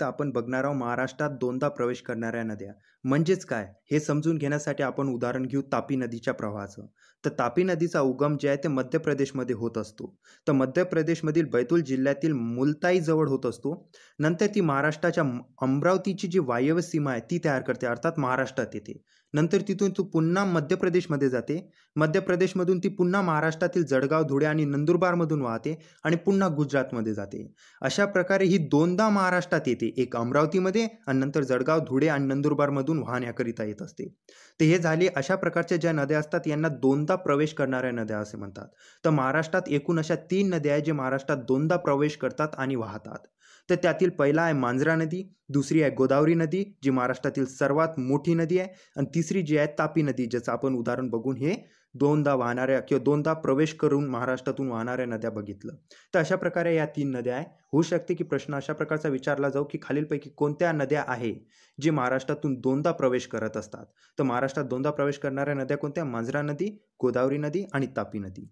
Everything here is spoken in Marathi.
तर आपण बघणार आहोत महाराष्ट्रात दोनदा प्रवेश करणाऱ्या नद्या म्हणजेच काय हे समजून घेण्यासाठी आपण उदाहरण घेऊ तापी नदीच्या प्रवाहाचं तर तापी नदीचा उगम जे आहे ते मध्य प्रदेशमध्ये होत असतो तर मध्य प्रदेशमधील बैतूल जिल्ह्यातील मुलताईजवळ होत असतो नंतर ती महाराष्ट्राच्या अमरावतीची जी वायव्य सीमा आहे ती तयार करते अर्थात महाराष्ट्रात येते नंतर तिथून तू पुन्हा मध्य प्रदेशमध्ये जाते मध्य प्रदेशमधून ती पुन्हा महाराष्ट्रातील जळगाव धुळे आणि नंदुरबारमधून वाहते आणि पुन्हा गुजरातमध्ये जाते अशा प्रकारे ही दोनदा महाराष्ट्रात येते येते एक अमरावतीमध्ये आणि नंतर जळगाव धुळे आणि नंदुरबारमधून वाहण्याकरिता येत असते तर हे झाले अशा प्रकारच्या ज्या नद्या असतात यांना दोनदा प्रवेश करणाऱ्या नद्या असे म्हणतात तर महाराष्ट्रात एकूण अशा तीन नद्या आहेत जे महाराष्ट्रात दोनदा प्रवेश करतात आणि वाहतात तर त्यातील पहिला आहे मांजरा नदी दुसरी आहे गोदावरी नदी जी महाराष्ट्रातील सर्वात मोठी नदी आहे आणि तिसरी जी आहे तापी नदी ज्याचं आपण उदाहरण बघून हे दोनदा वाहणाऱ्या किंवा दोनदा प्रवेश करून महाराष्ट्रातून वाहणाऱ्या नद्या बघितलं तर अशा प्रकारे या तीन नद्या आहे होऊ शकते की प्रश्न अशा प्रकारचा विचारला जाऊ की खालीलपैकी कोणत्या नद्या आहे जी महाराष्ट्रातून दोनदा प्रवेश करत असतात तर महाराष्ट्रात दोनदा प्रवेश करणाऱ्या नद्या कोणत्या मांजरा नदी गोदावरी नदी आणि तापी नदी